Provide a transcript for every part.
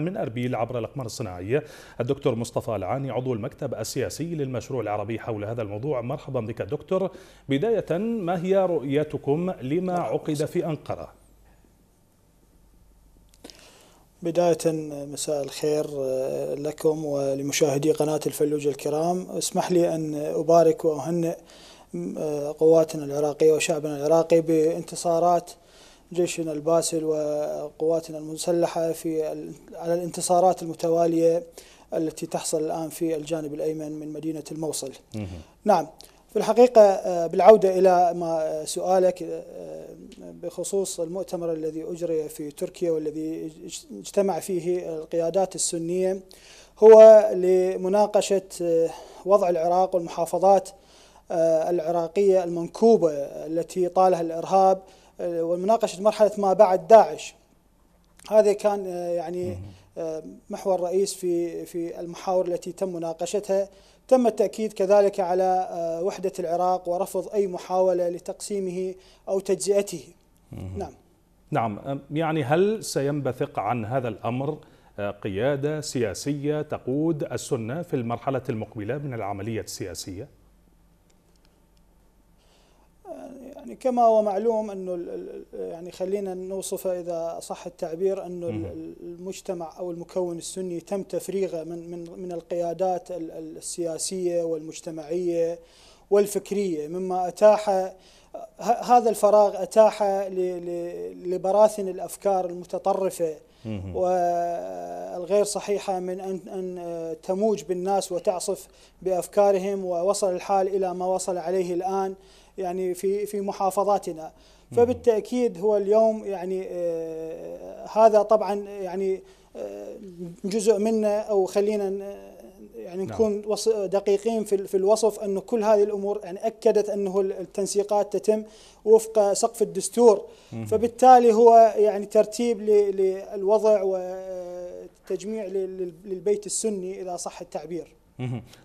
من أربيل عبر الأقمار الصناعية الدكتور مصطفى العاني عضو المكتب السياسي للمشروع العربي حول هذا الموضوع مرحبا بك دكتور بداية ما هي رؤيتكم لما عقد في أنقرة بداية مساء الخير آه، لكم ولمشاهدي قناة الفلوج الكرام اسمح لي أن أبارك وأهنئ آه، قواتنا العراقية وشعبنا العراقي بانتصارات جيشنا الباسل وقواتنا المسلحة في على الانتصارات المتوالية التي تحصل الآن في الجانب الأيمن من مدينة الموصل نعم في الحقيقة آه، بالعودة إلى ما آه، سؤالك آه، بخصوص المؤتمر الذي أجري في تركيا والذي اجتمع فيه القيادات السنية هو لمناقشة وضع العراق والمحافظات العراقية المنكوبة التي طالها الإرهاب ومناقشه مرحله ما بعد داعش هذا كان آه، يعني آه، محور رئيس في في المحاور التي تم مناقشتها تم التأكيد كذلك على آه، وحدة العراق ورفض أي محاولة لتقسيمه أو تجزئته نعم نعم يعني هل سينبثق عن هذا الأمر قيادة سياسية تقود السنة في المرحلة المقبلة من العملية السياسية؟ كما هو معلوم انه يعني خلينا نوصفه اذا صح التعبير انه المجتمع او المكون السني تم تفريغه من من من القيادات السياسيه والمجتمعيه والفكريه مما اتاح هذا الفراغ اتاح لبراثن الافكار المتطرفه والغير صحيحة من أن, آه، تموج بالناس وتعصف بأفكارهم ووصل الحال إلى ما وصل عليه الآن يعني في, في محافظاتنا فبالتأكيد هو اليوم يعني آه، هذا طبعا يعني آه، جزء منه أو خلينا يعني نعم. نكون نعم. دقيقين في في الوصف انه كل هذه الامور يعني اكدت انه التنسيقات تتم وفق سقف الدستور مم. فبالتالي هو يعني ترتيب للوضع وتجميع للبيت السني اذا صح التعبير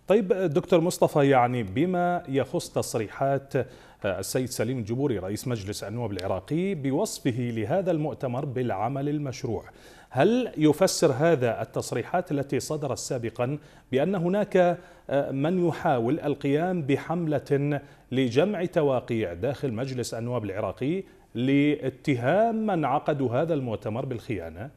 طيب دكتور مصطفى يعني بما يخص تصريحات آه، السيد سليم الجبوري رئيس مجلس النواب العراقي بوصفه لهذا المؤتمر بالعمل المشروع هل يفسر هذا التصريحات التي صدرت سابقا بأن هناك آه، من يحاول القيام بحملة لجمع تواقيع داخل مجلس النواب العراقي لاتهام من عقدوا هذا المؤتمر بالخيانة؟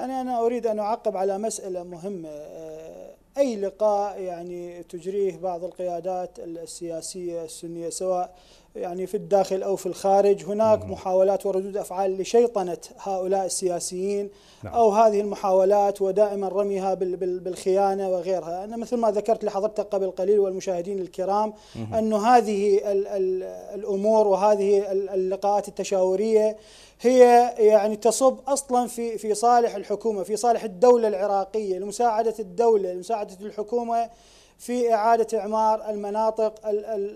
يعني أنا أريد أن أعقب على مسألة مهمة آه، أي لقاء يعني تجريه بعض القيادات السياسية السنية سواء يعني في الداخل أو في الخارج هناك مم. محاولات وردود أفعال لشيطنة هؤلاء السياسيين نعم. أو هذه المحاولات ودائما رميها بالخيانة وغيرها أنا مثل ما ذكرت لحضرتك قبل قليل والمشاهدين الكرام مم. أن هذه الـ الـ الأمور وهذه اللقاءات التشاورية هي يعني تصب أصلا في, في صالح الحكومة في صالح الدولة العراقية لمساعدة الدولة لمساعدة مساعدة الحكومة في إعادة إعمار المناطق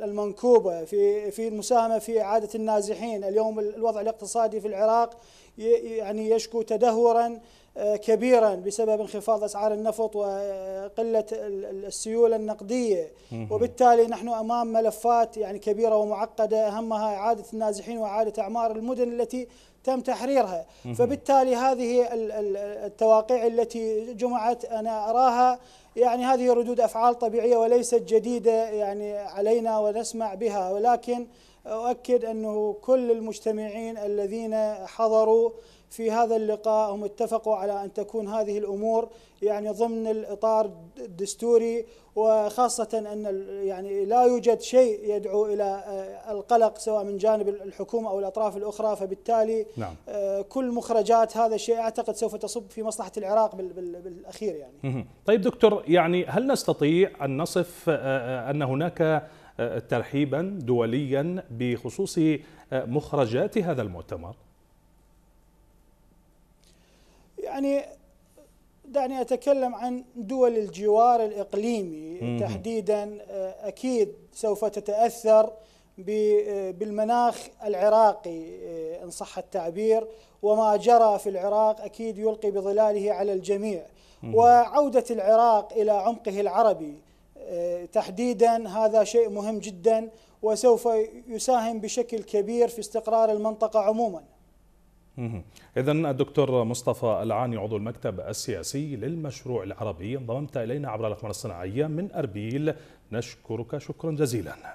المنكوبة في في المساهمة في إعادة النازحين اليوم الوضع الاقتصادي في العراق يعني يشكو تدهورا آه، كبيرا بسبب انخفاض اسعار النفط وقله السيوله النقديه وبالتالي نحن امام ملفات يعني كبيره ومعقده اهمها اعاده النازحين واعاده اعمار المدن التي تم تحريرها فبالتالي هذه التواقيع التي جمعت انا اراها يعني هذه ردود افعال طبيعيه وليست جديده يعني علينا ونسمع بها ولكن اؤكد انه كل المجتمعين الذين حضروا في هذا اللقاء هم اتفقوا على أن تكون هذه الأمور يعني ضمن الإطار الدستوري وخاصة أن يعني لا يوجد شيء يدعو إلى آه، القلق سواء من جانب الحكومة أو الأطراف الأخرى فبالتالي نعم. آه، كل مخرجات هذا الشيء أعتقد سوف تصب في مصلحة العراق بالأخير يعني طيب دكتور يعني هل نستطيع أن نصف آه، أن هناك ترحيبا دوليا بخصوص مخرجات هذا المؤتمر يعني دعني اتكلم عن دول الجوار الاقليمي تحديدا آه، اكيد سوف تتاثر آه، بالمناخ العراقي آه، ان صح التعبير وما جرى في العراق اكيد يلقي بظلاله على الجميع وعوده العراق الى عمقه العربي تحديدا هذا شيء مهم جدا وسوف يساهم بشكل كبير في استقرار المنطقه عموما إذا الدكتور مصطفى العاني عضو المكتب السياسي للمشروع العربي انضممت إلينا عبر الأقمار الصناعية من أربيل نشكرك شكرا جزيلا